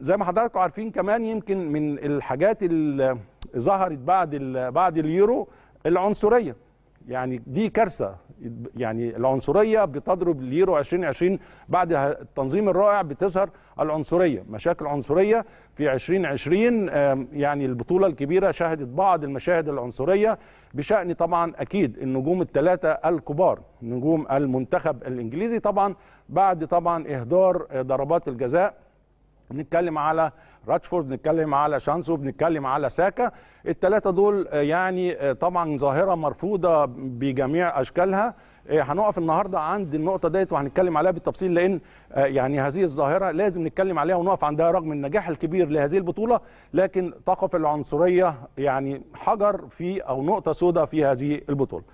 زي ما حضراتكم عارفين كمان يمكن من الحاجات اللي ظهرت بعد بعد اليورو العنصريه يعني دي كارثه يعني العنصريه بتضرب اليورو 2020 بعد التنظيم الرائع بتظهر العنصريه مشاكل عنصريه في 2020 يعني البطوله الكبيره شهدت بعض المشاهد العنصريه بشان طبعا اكيد النجوم الثلاثه الكبار نجوم المنتخب الانجليزي طبعا بعد طبعا اهدار ضربات الجزاء بنتكلم على راتشفورد بنتكلم على شانسو بنتكلم على ساكا الثلاثه دول آه، يعني آه، طبعا ظاهره مرفوضه بجميع اشكالها آه، هنقف النهارده عند النقطه ديت وهنتكلم عليها بالتفصيل لان يعني هذه الظاهره لازم نتكلم عليها ونقف عندها رغم النجاح الكبير لهذه البطوله لكن تقف العنصريه يعني حجر في او نقطه سوداء في هذه البطوله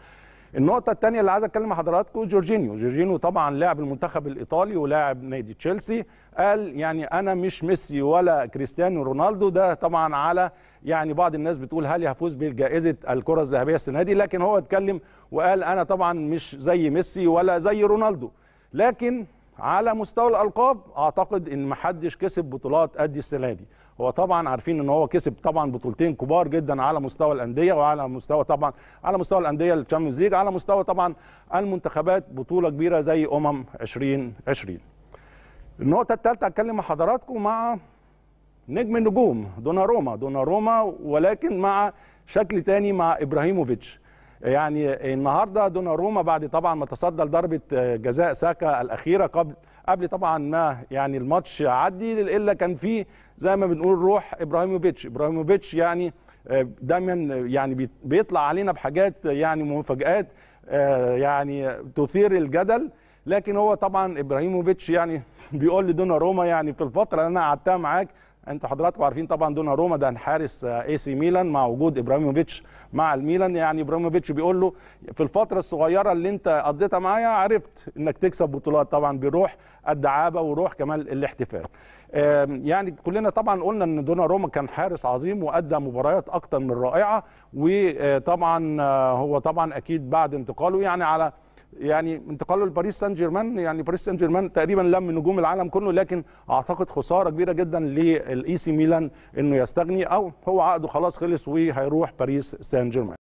النقطه الثانيه اللي عايز اتكلم مع حضراتكم جورجينيو جورجينيو طبعا لاعب المنتخب الايطالي ولاعب نادي تشيلسي قال يعني انا مش ميسي ولا كريستيانو رونالدو ده طبعا على يعني بعض الناس بتقول هل يفوز بجائزه الكره الذهبيه السنه دي لكن هو اتكلم وقال انا طبعا مش زي ميسي ولا زي رونالدو لكن على مستوى الالقاب اعتقد ان ما حدش كسب بطولات قد السنه دي هو طبعا عارفين ان هو كسب طبعا بطولتين كبار جدا على مستوى الانديه وعلى مستوى طبعا على مستوى الانديه التشامبيونز ليج على مستوى طبعا المنتخبات بطوله كبيره زي امم 2020 النقطه الثالثه هتكلم مع حضراتكم مع نجم النجوم دوناروما دوناروما ولكن مع شكل تاني مع ابراهيموفيتش يعني النهارده دوناروما بعد طبعا ما تصدى لضربه آه، جزاء ساكا الاخيره قبل قبل طبعا ما يعني الماتش عدي الا كان فيه زي ما بنقول روح ابراهيموفيتش ابراهيموفيتش يعني آه، دايما يعني بيطلع علينا بحاجات يعني مفاجات آه، يعني تثير الجدل لكن هو طبعا ابراهيموفيتش يعني بيقول لدونا روما يعني في الفتره اللي انا قعدتها معاك انت حضراتكم عارفين طبعا دونا روما ده حارس اي سي ميلان مع وجود ابراهيموفيتش مع الميلان يعني ابراهيموفيتش بيقول له في الفتره الصغيره اللي انت قضيتها معايا عرفت انك تكسب بطولات طبعا بروح الدعابه وروح كمان الاحتفال يعني كلنا طبعا قلنا ان دونا روما كان حارس عظيم وادى مباريات اكتر من رائعه وطبعا هو طبعا اكيد بعد انتقاله يعني على يعني انتقاله لباريس سان جيرمان يعني باريس سان جيرمان تقريبا لم نجوم العالم كله لكن اعتقد خساره كبيره جدا للاي سي ميلان انه يستغني او هو عقده خلاص خلص وهيروح باريس سان جيرمان